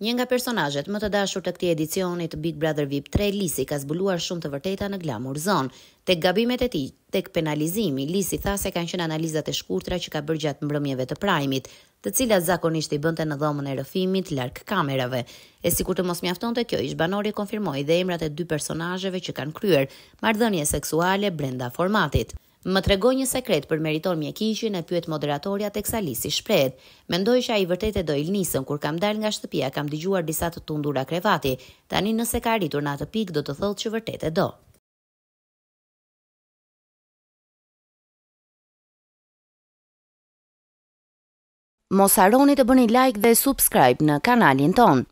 Një nga personazhet më të dashur të këtij edicioni të Big Brother VIP 3, Lisi ka zbuluar shumë të vërteta në Glamour Zone. Tek gabimet e tij, tek penalizimi, Lisi tha se kanë qenë analizat e shkurtra që ka bërë gjatë mbrëmjeve të Prime-it, të cilat zakonisht i bënte në dhomën e rrëfimit larg kamerave. E sikur të mos mjaftonte kjo, ish banori konfirmoi dhe emrat e dy personazheve që kanë kryer marrëdhënie seksuale brenda formatit. Më tregoj një sekret për meriton mjekishin e pyet moderatoria të eksalisi shpred. Mendoj që a i vërtet e do i lnisën, kur kam dal nga shtëpia, kam digjuar disa të tundura krevati, tani nëse ka rritur në atë pik, do të thot që vërtet e do. Mosaroni të bëni like dhe subscribe në kanalin tonë.